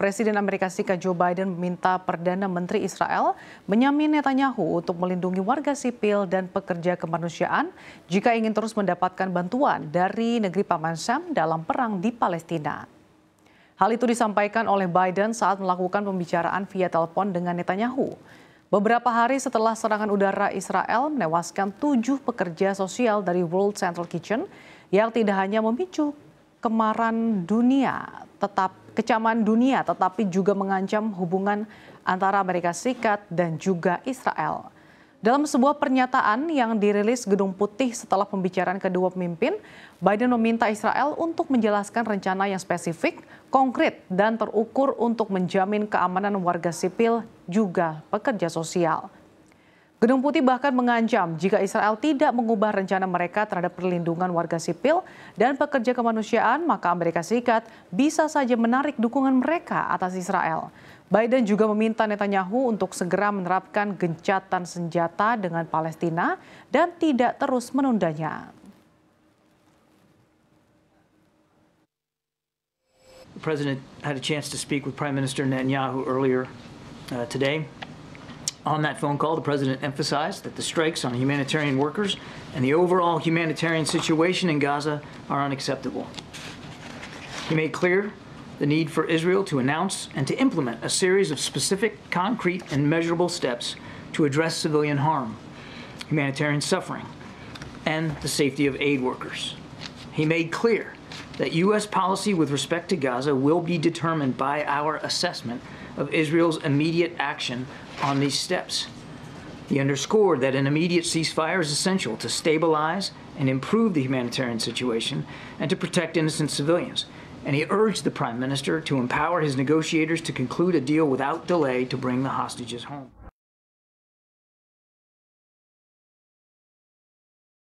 Presiden Amerika Serikat Joe Biden meminta Perdana Menteri Israel menyamin Netanyahu untuk melindungi warga sipil dan pekerja kemanusiaan jika ingin terus mendapatkan bantuan dari negeri Paman Sam dalam perang di Palestina. Hal itu disampaikan oleh Biden saat melakukan pembicaraan via telepon dengan Netanyahu. Beberapa hari setelah serangan udara Israel menewaskan tujuh pekerja sosial dari World Central Kitchen yang tidak hanya memicu kemarahan dunia, tetap kecaman dunia tetapi juga mengancam hubungan antara Amerika Serikat dan juga Israel. Dalam sebuah pernyataan yang dirilis Gedung Putih setelah pembicaraan kedua pemimpin, Biden meminta Israel untuk menjelaskan rencana yang spesifik, konkret, dan terukur untuk menjamin keamanan warga sipil juga pekerja sosial. Gedung Putih bahkan mengancam jika Israel tidak mengubah rencana mereka terhadap perlindungan warga sipil dan pekerja kemanusiaan, maka Amerika Serikat bisa saja menarik dukungan mereka atas Israel. Biden juga meminta Netanyahu untuk segera menerapkan gencatan senjata dengan Palestina dan tidak terus menundanya. The president had a chance to speak with Prime Minister Netanyahu earlier uh, today. On that phone call, the president emphasized that the strikes on humanitarian workers and the overall humanitarian situation in Gaza are unacceptable. He made clear the need for Israel to announce and to implement a series of specific, concrete, and measurable steps to address civilian harm, humanitarian suffering, and the safety of aid workers. He made clear that U.S. policy with respect to Gaza will be determined by our assessment of Israel's immediate action on these steps. He underscored that an immediate ceasefire is essential to stabilize and improve the humanitarian situation and to protect innocent civilians. And he urged the Prime Minister to empower his negotiators to conclude a deal without delay to bring the hostages home.